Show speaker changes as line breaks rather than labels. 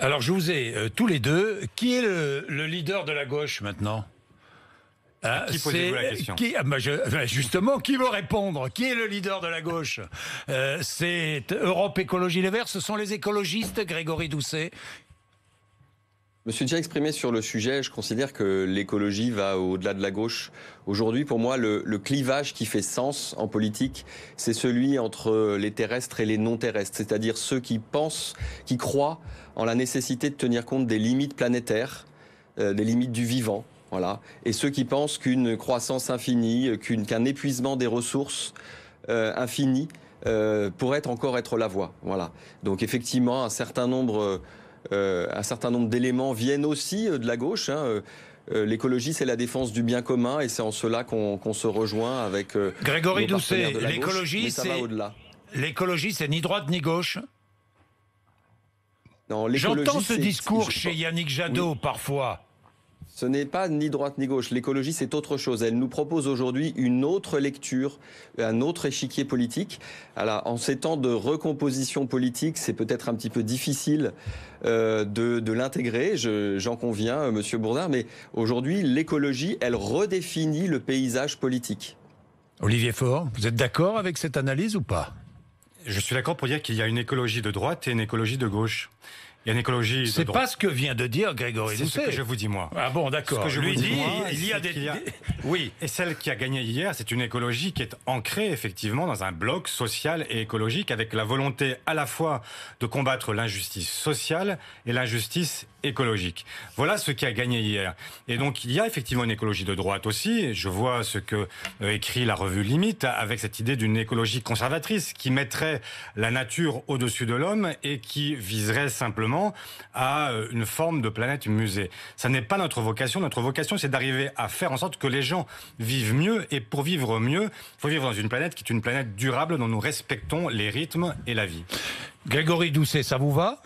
Alors je vous ai euh, tous les deux. Qui est le, leader de la gauche maintenant qui posez-vous la question Justement, qui veut répondre Qui est le leader de la gauche C'est Europe Écologie Les Verts, ce sont les écologistes, Grégory Doucet,
me suis déjà exprimé sur le sujet. Je considère que l'écologie va au-delà de la gauche. Aujourd'hui, pour moi, le, clivage qui fait sens en politique, c'est celui entre les terrestres et les non-terrestres, c'est-à-dire ceux qui pensent, qui croient en la nécessité de tenir compte des limites planétaires, euh, des limites du vivant. Voilà. Et ceux qui pensent qu'une croissance infinie, qu'un épuisement des ressources euh, infinies euh, pourrait encore être la voie. Voilà. Donc effectivement, un certain nombre euh, euh, un certain nombre d'éléments viennent aussi euh, de la gauche. Hein. Euh, l'écologie, c'est la défense du bien commun et c'est en cela qu'on se rejoint avec. Grégory Doucet, l'écologie, c'est.
L'écologie, c'est ni droite ni gauche.
J'entends ce discours chez Yannick Jadot parfois. Ce n'est pas ni droite ni gauche. L'écologie, c'est autre chose. Elle nous propose aujourd'hui une autre lecture, un autre échiquier politique. Alors, en ces temps de recomposition politique, c'est peut-être un petit peu difficile euh, de, l'intégrer, j'en conviens, euh, Monsieur Bourdin, mais aujourd'hui, l'écologie, elle redéfinit le paysage politique.
Olivier Faure, vous êtes d'accord avec cette analyse ou
pas Je suis d'accord pour dire qu'il y a une écologie de droite et une écologie de gauche écologie. C'est pas ce que vient de dire Grégory C'est ce que je vous dis moi. Ah bon, d'accord. Ce que je Lui dis, il y a des. liens Oui, et celle qui a gagné hier, c'est une écologie qui est ancrée effectivement dans un bloc social et écologique avec la volonté à la fois de combattre l'injustice sociale et l'injustice écologique. Voilà ce qui a gagné hier. Et donc il y a effectivement une écologie de droite aussi. Je vois ce que euh, écrit la revue Limite avec cette idée d'une écologie conservatrice qui mettrait la nature au-dessus de l'homme et qui viserait simplement à euh, une forme de planète musée. Ça n'est pas notre vocation. Notre vocation, c'est d'arriver à faire en sorte que les gens vivent mieux. Et pour vivre mieux, il faut vivre dans une planète qui est une planète durable dont nous respectons les rythmes et la vie. Grégory Doucet, ça vous va